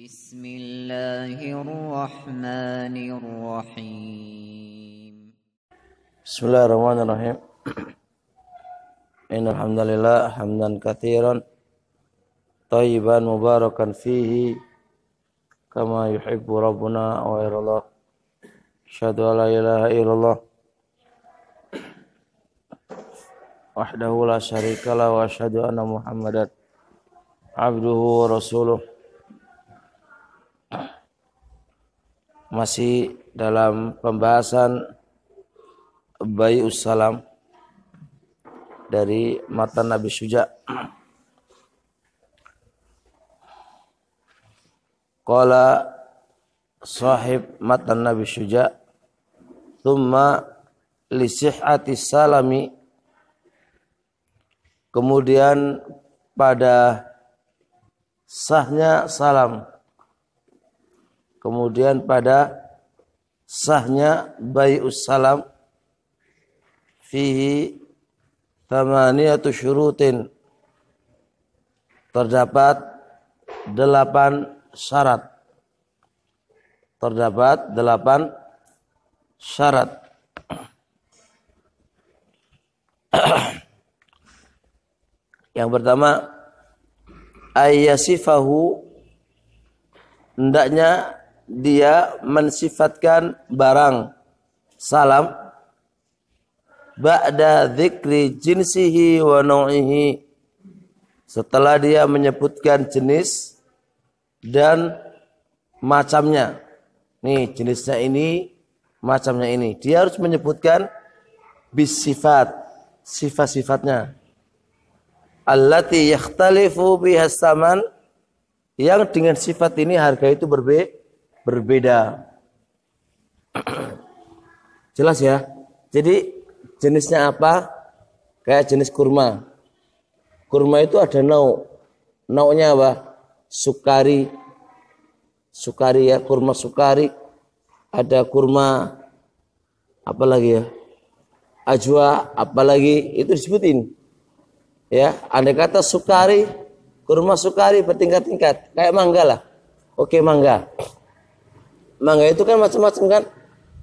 بسم الله الرحمن الرحيم بسم الله الرحمن الرحيم إن الحمد لله حمدا كثيرا طيبا مباركا فيه كما يحب ربنا ويرى الله أشهد أن لا إله إلا الله وحده لا شريك له وأشهد أن محمدا عبده ورسوله masih dalam pembahasan bayi salam dari mata Nabi Suja. kala sahib mata Nabi Suja thumma lisih ati salami kemudian pada sahnya salam kemudian pada sahnya bayi salam fihi tamaniyatu syurutin terdapat delapan syarat terdapat delapan syarat yang pertama ayasifahu hendaknya dia mensifatkan barang salam ba'da dzikri jinsihi wa nau'ihi setelah dia menyebutkan jenis dan macamnya nih jenisnya ini macamnya ini dia harus menyebutkan bisifat sifat-sifatnya allati yakhtalifu bihas saman yang dengan sifat ini harga itu berbeda berbeda. Jelas ya? Jadi jenisnya apa? Kayak jenis kurma. Kurma itu ada nau. Naunya apa? Sukari. Sukari ya, kurma sukari. Ada kurma apa lagi ya? Ajwa, apalagi itu disebutin. Ya, Ada kata sukari, kurma sukari bertingkat-tingkat, kayak mangga lah. Oke, mangga. Mangga itu kan macam-macam kan.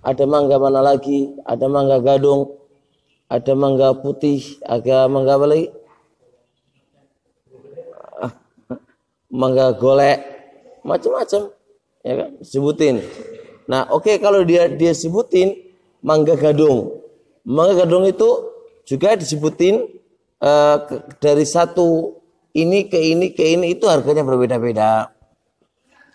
Ada mangga mana lagi? Ada mangga gadung, ada mangga putih, ada mangga apa lagi? Ah, mangga golek, macam-macam. Ya kan? Sebutin. Nah, oke okay, kalau dia dia sebutin mangga gadung. Mangga gadung itu juga disebutin uh, dari satu ini ke ini ke ini itu harganya berbeda-beda.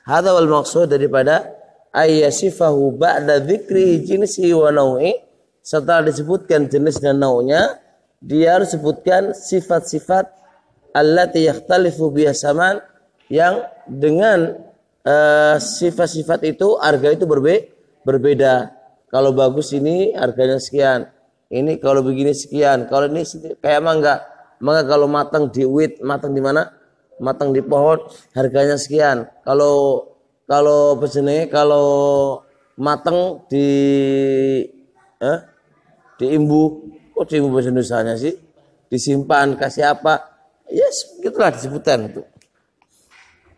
Hal wal maksud daripada ayasifahu ba'da dzikri jinsi wa nau'i setelah disebutkan jenis dan nau'nya dia harus sebutkan sifat-sifat allati yakhtalifu biasaman yang dengan eh, sifat-sifat uh, itu harga itu berbe berbeda. Kalau bagus ini harganya sekian. Ini kalau begini sekian. Kalau ini kayak mangga. Mangga kalau matang di wit, matang di mana? Matang di pohon, harganya sekian. Kalau kalau pesene kalau mateng di eh, diimbu kok diimbu bahasa Indonesia sih disimpan kasih apa yes gitulah disebutkan itu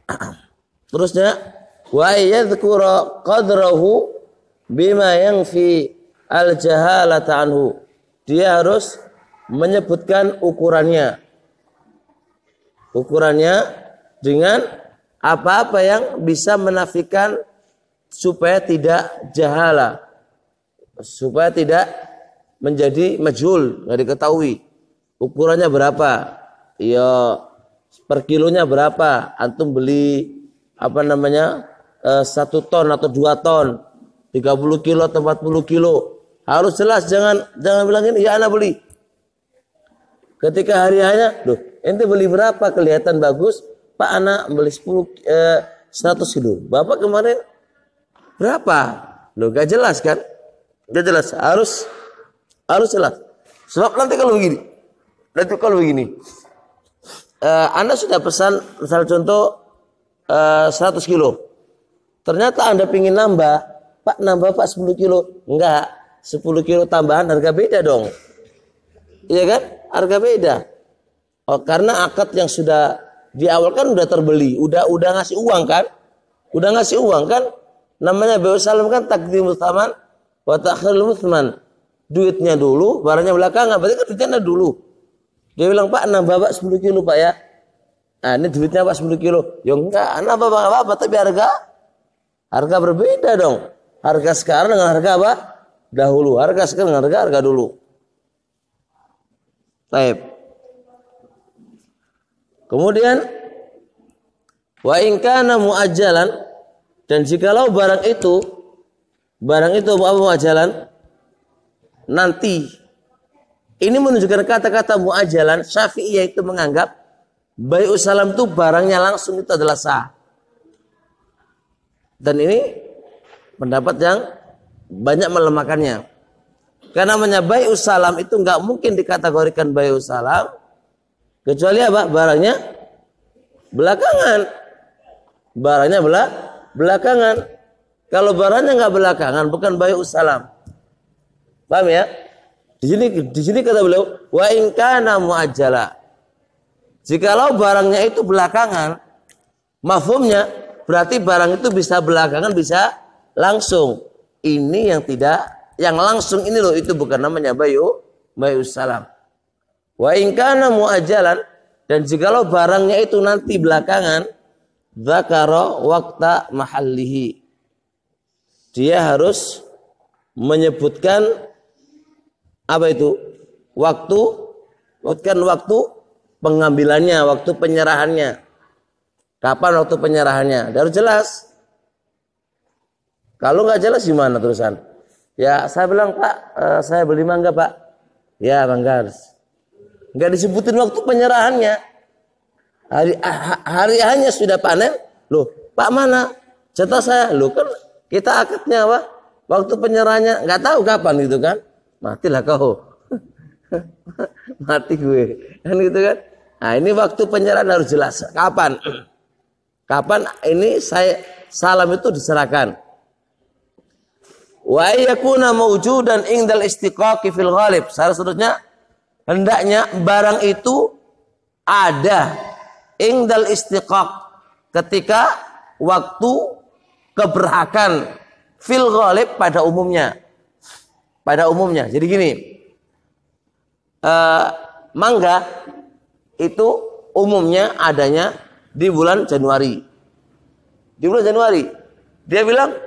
terusnya wa yadhkura qadrahu bima yang fi al jahalata anhu dia harus menyebutkan ukurannya ukurannya dengan apa-apa yang bisa menafikan supaya tidak jahala supaya tidak menjadi majul nggak diketahui ukurannya berapa ya per kilonya berapa antum beli apa namanya eh, satu ton atau dua ton 30 kilo atau 40 kilo harus jelas jangan jangan bilang ini ya anak beli ketika hari hanya loh ente beli berapa kelihatan bagus Pak anak beli 10 eh, 100 kilo. Bapak kemarin berapa? Loh gak jelas kan? Gak jelas. Harus harus jelas. Sebab nanti kalau begini, nanti kalau begini, eh, Anda sudah pesan misal contoh eh, 100 kilo. Ternyata Anda pingin nambah, Pak nambah Pak 10 kilo. Enggak, 10 kilo tambahan harga beda dong. Iya kan? Harga beda. Oh, karena akad yang sudah di awal kan udah terbeli, udah udah ngasih uang kan? Udah ngasih uang kan? Namanya Nabi Salam kan takdimul taman wa ta'khirul Duitnya dulu, barangnya belakang, Berarti kan duitnya dulu. Dia bilang, "Pak, enam babak 10 kilo, Pak ya." Nah, ini duitnya Pak 10 kilo. Ya enggak, enam babak apa-apa, tapi harga harga berbeda dong. Harga sekarang dengan harga apa? Dahulu, harga sekarang dengan harga harga dulu. Baik. Kemudian wa in kana muajjalan dan jikalau barang itu barang itu apa muajjalan nanti ini menunjukkan kata-kata muajalan Syafi'i yaitu menganggap bayi usalam itu barangnya langsung itu adalah sah. Dan ini pendapat yang banyak melemahkannya. Karena namanya bayi usalam itu nggak mungkin dikategorikan bayi salam Kecuali apa? Barangnya belakangan. Barangnya belak belakangan. Kalau barangnya nggak belakangan, bukan bayu salam. Paham ya? Di sini di sini kata beliau, wa namu ajala. Jikalau barangnya itu belakangan, mafumnya berarti barang itu bisa belakangan, bisa langsung. Ini yang tidak yang langsung ini loh itu bukan namanya bayu bayu salam. Wa ingkana muajalan dan jikalau barangnya itu nanti belakangan zakaro waktu mahallihi. Dia harus menyebutkan apa itu? Waktu bukan waktu pengambilannya, waktu penyerahannya. Kapan waktu penyerahannya? Harus jelas. Kalau nggak jelas gimana terusan? Ya saya bilang Pak, eh, saya beli mangga Pak. Ya mangga harus nggak disebutin waktu penyerahannya. Hari ah, hari hanya sudah panen, loh Pak mana? cerita saya, loh kan kita akadnya apa? Waktu penyerahannya nggak tahu kapan gitu kan? Matilah kau. Mati gue. Kan gitu kan? Nah, ini waktu penyerahan harus jelas. Kapan? Kapan ini saya salam itu diserahkan? Wa yakuna mawjudan indal istiqaqi fil ghalib. satunya hendaknya barang itu ada ingdal istiqaq ketika waktu keberhakan fil ghalib pada umumnya pada umumnya jadi gini uh, mangga itu umumnya adanya di bulan Januari di bulan Januari dia bilang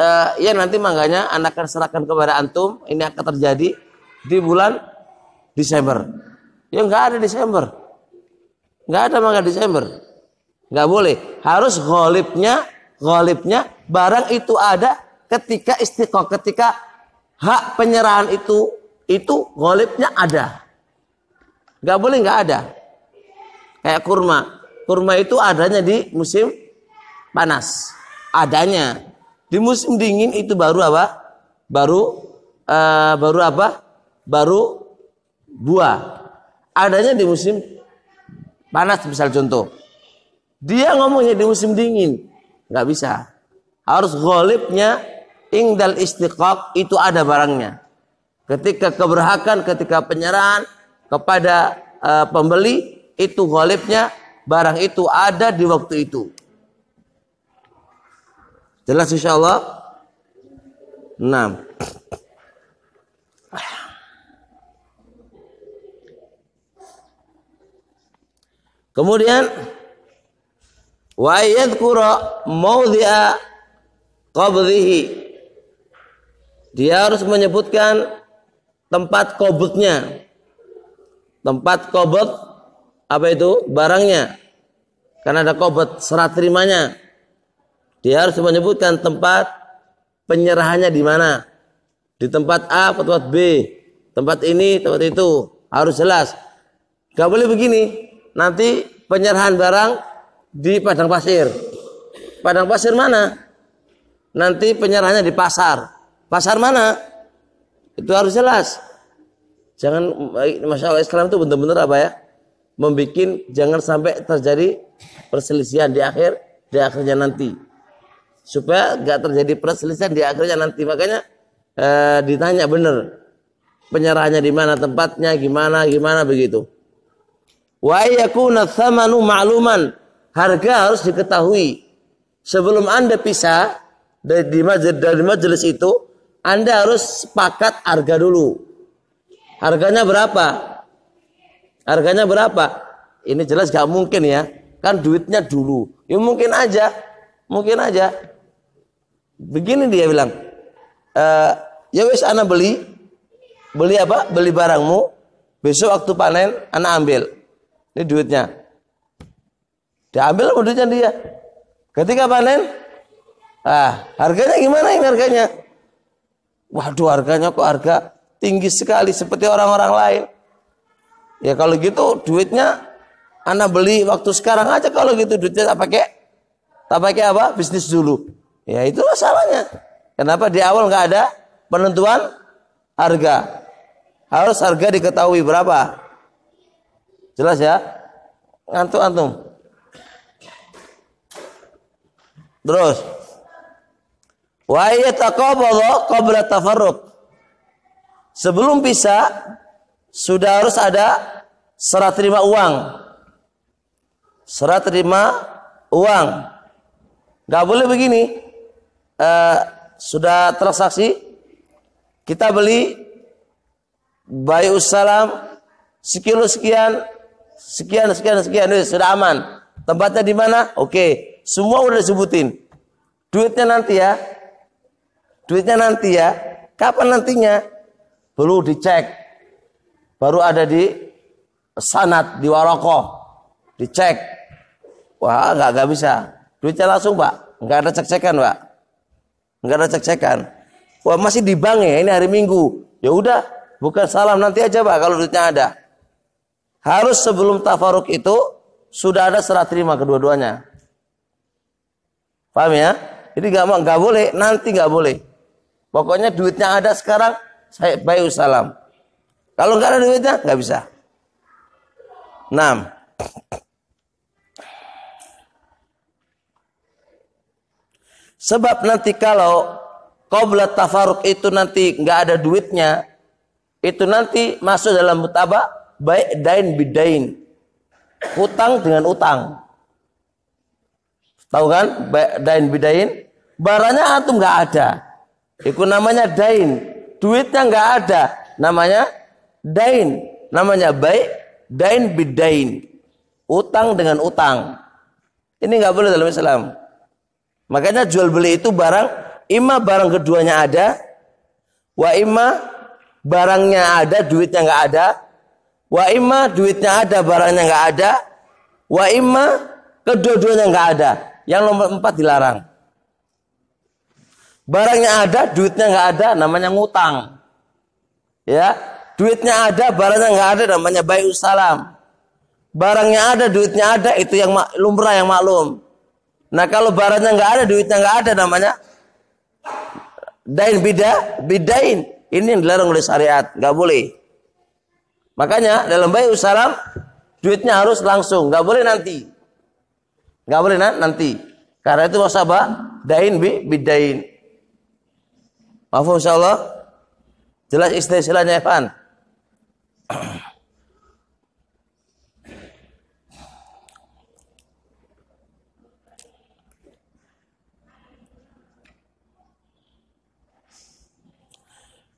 uh, ya nanti mangganya anak akan serahkan kepada antum ini akan terjadi di bulan Desember. Ya nggak ada Desember. Nggak ada mangga Desember. Nggak boleh. Harus golipnya, golipnya barang itu ada ketika istiqoh, ketika hak penyerahan itu itu golipnya ada. Gak boleh nggak ada. Kayak kurma. Kurma itu adanya di musim panas. Adanya. Di musim dingin itu baru apa? Baru uh, baru apa? Baru buah. Adanya di musim panas misal contoh. Dia ngomongnya di musim dingin. Nggak bisa. Harus golibnya ingdal istiqaq itu ada barangnya. Ketika keberhakan, ketika penyerahan kepada uh, pembeli itu golibnya barang itu ada di waktu itu. Jelas insya Allah. 6. Kemudian wa yadhkura mawdhi'a qabdhihi. Dia harus menyebutkan tempat kobutnya. Tempat kobut apa itu? Barangnya. Karena ada kobut serat terimanya. Dia harus menyebutkan tempat penyerahannya di mana. Di tempat A atau tempat B. Tempat ini, tempat itu. Harus jelas. Gak boleh begini nanti penyerahan barang di padang pasir. Padang pasir mana? Nanti penyerahannya di pasar. Pasar mana? Itu harus jelas. Jangan masalah Islam itu benar-benar apa ya? Membikin jangan sampai terjadi perselisihan di akhir di akhirnya nanti. Supaya nggak terjadi perselisihan di akhirnya nanti. Makanya eh, ditanya benar penyerahannya di mana tempatnya gimana gimana begitu. Wa yakuna thamanu ma'luman. Harga harus diketahui. Sebelum Anda pisah dari, majelis, dari majelis itu, Anda harus sepakat harga dulu. Harganya berapa? Harganya berapa? Ini jelas gak mungkin ya. Kan duitnya dulu. Ya mungkin aja. Mungkin aja. Begini dia bilang. E, ya wis anak beli. Beli apa? Beli barangmu. Besok waktu panen anak ambil. Ini duitnya. Diambil duitnya dia. Ketika panen, ah, harganya gimana ini harganya? Waduh harganya kok harga tinggi sekali seperti orang-orang lain. Ya kalau gitu duitnya anak beli waktu sekarang aja kalau gitu duitnya tak pakai tak pakai apa bisnis dulu. Ya itulah salahnya. Kenapa di awal nggak ada penentuan harga? Harus harga diketahui berapa Jelas ya? Ngantuk antum. Terus. Wa kau qabla tafarruq. Sebelum bisa, sudah harus ada serah terima uang. Serah terima uang. Gak boleh begini. Uh, sudah transaksi kita beli bayu salam sekilo sekian sekian sekian sekian Duh, eh, sudah aman. Tempatnya di mana? Oke, semua udah disebutin. Duitnya nanti ya. Duitnya nanti ya. Kapan nantinya? Perlu dicek. Baru ada di sanat di warokoh. Dicek. Wah, nggak nggak bisa. Duitnya langsung, Pak. Nggak ada cek-cekan, Pak. Nggak ada cek-cekan. Wah, masih di bank ya, ini hari Minggu. Ya udah, bukan salam nanti aja, Pak, kalau duitnya ada harus sebelum tafaruk itu sudah ada serah terima kedua-duanya. Paham ya? Jadi nggak mau, nggak boleh, nanti nggak boleh. Pokoknya duitnya ada sekarang, saya bayu salam. Kalau nggak ada duitnya, nggak bisa. 6. Sebab nanti kalau qabla tafaruk itu nanti nggak ada duitnya, itu nanti masuk dalam mutaba baik dain bidain hutang dengan utang tahu kan baik dain bidain barangnya antum nggak ada itu namanya dain duitnya nggak ada namanya dain namanya baik dain bidain utang dengan utang ini nggak boleh dalam Islam makanya jual beli itu barang ima barang keduanya ada wa ima barangnya ada duitnya nggak ada Wa imma duitnya ada, barangnya nggak ada. Wa imma kedua-duanya nggak ada. Yang nomor empat dilarang. Barangnya ada, duitnya nggak ada, namanya ngutang. Ya, duitnya ada, barangnya nggak ada, namanya bayu salam. Barangnya ada, duitnya ada, itu yang lumrah yang maklum. Nah kalau barangnya nggak ada, duitnya nggak ada, namanya dain bida, bidain. Ini yang dilarang oleh syariat, nggak boleh. Makanya dalam bayi salam duitnya harus langsung, nggak boleh nanti. Nggak boleh nanti. Karena itu wasabah dain bi bidain. Maaf Insya Allah Jelas istilahnya Evan.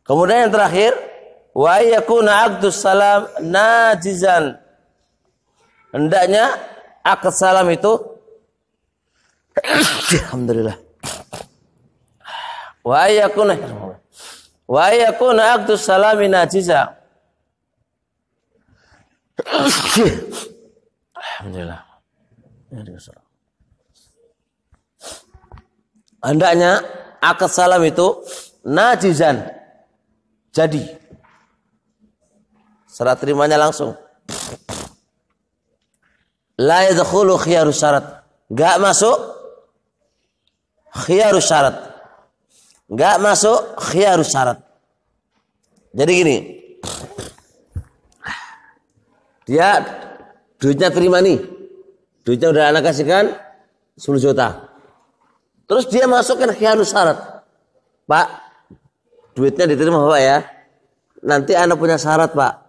Kemudian yang terakhir wa yakuna aqdus salam najizan hendaknya akad salam itu alhamdulillah wa yakuna wa yakuna aqdus salam najiza alhamdulillah hendaknya akad salam itu najizan jadi Syarat terimanya langsung. La yadkhulu khiyaru syarat. Gak masuk khiyaru syarat. Gak masuk khiyaru syarat. Jadi gini. Dia duitnya terima nih. Duitnya udah anak kasih kan, 10 juta. Terus dia masukkan khiyaru syarat. Pak, duitnya diterima Bapak ya. Nanti anak punya syarat, Pak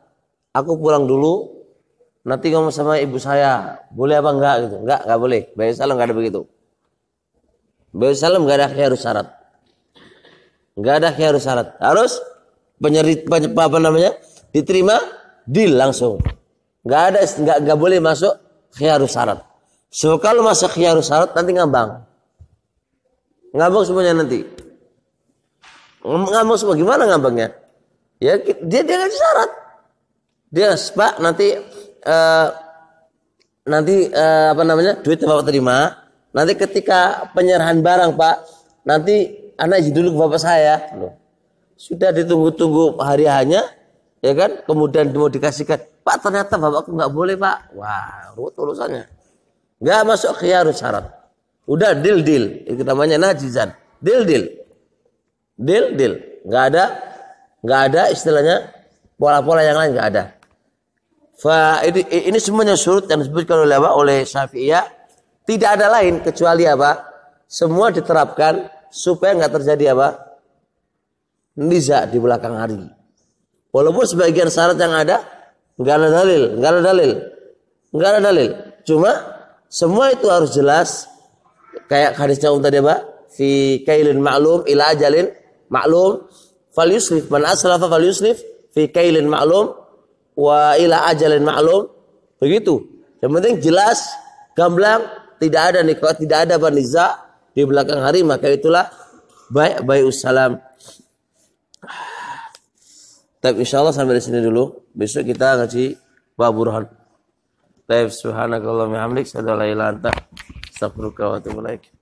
aku pulang dulu nanti ngomong sama ibu saya boleh apa enggak gitu enggak enggak boleh bayi salam enggak ada begitu bayi salam enggak ada harus syarat enggak ada harus syarat harus penyerit apa namanya diterima deal langsung enggak ada enggak enggak boleh masuk harus syarat so kalau masuk harus syarat nanti ngambang ngambang semuanya nanti ngambang semua gimana ngambangnya ya dia dia nggak syarat dia, "Pak, nanti uh, nanti uh, apa namanya? duit Bapak terima, nanti ketika penyerahan barang, Pak, nanti anak izin dulu ke Bapak saya." Loh. Sudah ditunggu-tunggu hari hanya ya kan? Kemudian mau dikasihkan. "Pak, ternyata Bapakku nggak boleh, Pak." Wah, ruwet urusannya. Nggak masuk khiyarus syarat. Udah deal deal, itu namanya najizan. Deal deal. Deal deal. Nggak ada nggak ada istilahnya pola-pola yang lain nggak ada. Fa ini, ini semuanya surut yang disebutkan oleh apa? oleh Syafi'iyah. Tidak ada lain kecuali apa? Semua diterapkan supaya nggak terjadi apa? Niza di belakang hari. Walaupun sebagian syarat yang ada nggak ada dalil, nggak ada dalil, nggak ada dalil. Cuma semua itu harus jelas. Kayak hadis yang tadi apa? Fi kailin maklum, ila ajalin maklum, fal mana man aslafa fal fi kailin maklum wa ila ajalin maklum begitu yang penting jelas gamblang tidak ada nikah tidak ada baniza di belakang hari maka itulah baik baik ussalam tapi insya Allah sampai di sini dulu besok kita ngaji bab burhan Taib kalau wa hamdik sadallah ila anta astaghfiruka wa atubu